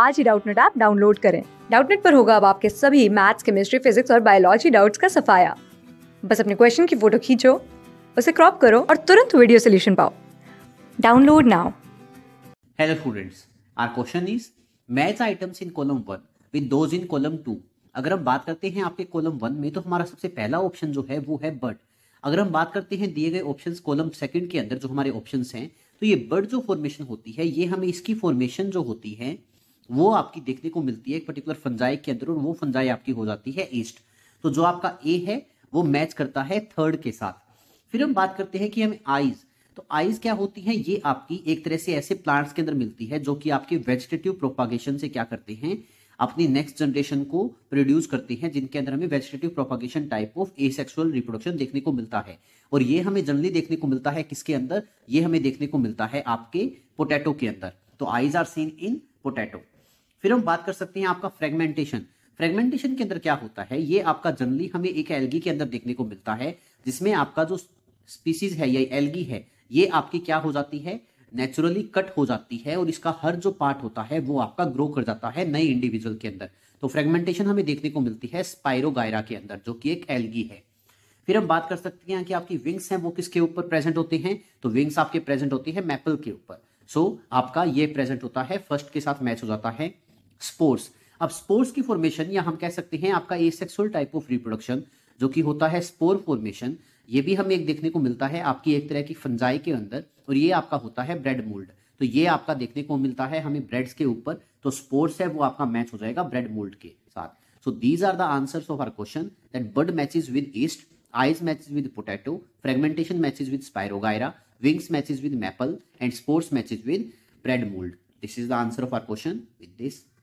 आज ही Doubtnut app download करें डाउटनेट पर होगा अब आपके सभी मैथ्स केमिस्ट्री फिजिक्स और बायोलॉजी डाउट्स का सफाया बस अपने क्वेश्चन की फोटो खींचो उसे क्रॉप करो और तुरंत वीडियो सोल्यूशन पाओ download now hello students our question is maths items in column one with those in column two अगर हम बात करते हैं आपके कॉलम वन में तो हमारा सबसे पहला ऑप्शन जो है वो है बट अगर हम बात करते हैं दिए गए ऑप्शन कॉलम सेकंड के अंदर जो हमारे ऑप्शन हैं तो ये बर्ड जो फॉर्मेशन होती है ये हमें इसकी फॉर्मेशन जो होती है वो आपकी देखने को मिलती है एक पर्टिकुलर फंजाई के अंदर और वो फंजाई आपकी हो जाती है ईस्ट तो जो आपका ए है वो मैच करता है थर्ड के साथ फिर हम बात करते हैं कि हमें आईज तो आईज क्या होती है ये आपकी एक तरह से ऐसे प्लांट्स के अंदर मिलती है जो कि आपके वेजिटेटिव प्रोपागेशन से क्या करते हैं अपनी नेक्स्ट जनरेशन को प्रोड्यूस करते हैं जिनके अंदर हमें vegetative propagation type of asexual reproduction देखने को मिलता है और ये हमें जनरली देखने को मिलता है किसके अंदर ये हमें देखने को मिलता है आपके पोटैटो के अंदर तो eyes are seen in potato फिर हम बात कर सकते हैं आपका फ्रेगमेंटेशन फ्रेगमेंटेशन के अंदर क्या होता है ये आपका जनरली हमें एक एलगी के अंदर देखने को मिलता है जिसमें आपका जो स्पीसीज है या एलगी है ये आपकी क्या हो जाती है नेचुरली कट हो जाती है और इसका हर जो पार्ट होता है वो आपका ग्रो कर जाता है नए इंडिविजुअल के अंदर तो फ्रेगमेंटेशन हमें देखने को मिलती है स्पायरोगायरा के अंदर जो कि एक एलगी है फिर हम बात कर सकते हैं कि आपकी विंग्स हैं वो किसके ऊपर प्रेजेंट होते हैं तो विंग्स आपके प्रेजेंट होती है मैपल के ऊपर सो so, आपका ये प्रेजेंट होता है फर्स्ट के साथ मैच हो जाता है स्पोर्स अब स्पोर्स की फॉर्मेशन या हम कह सकते हैं आपका एसेक्सुअल टाइप ऑफ रिप्रोडक्शन जो कि होता है स्पोर फॉर्मेशन ये भी हमें एक देखने को मिलता है आपकी एक तरह की फंजाई के अंदर और ये आपका होता है ब्रेड मोल्ड तो ये आपका देखने को मिलता है हमें ब्रेड्स के ऊपर तो स्पोर्स है वो आपका मैच हो जाएगा ब्रेड मोल्ड के साथ so these are the answers of our question that bud matches with yeast eyes matches with potato fragmentation matches with spirogyra wings matches with maple and spores matches with bread mould this is the answer of our question with this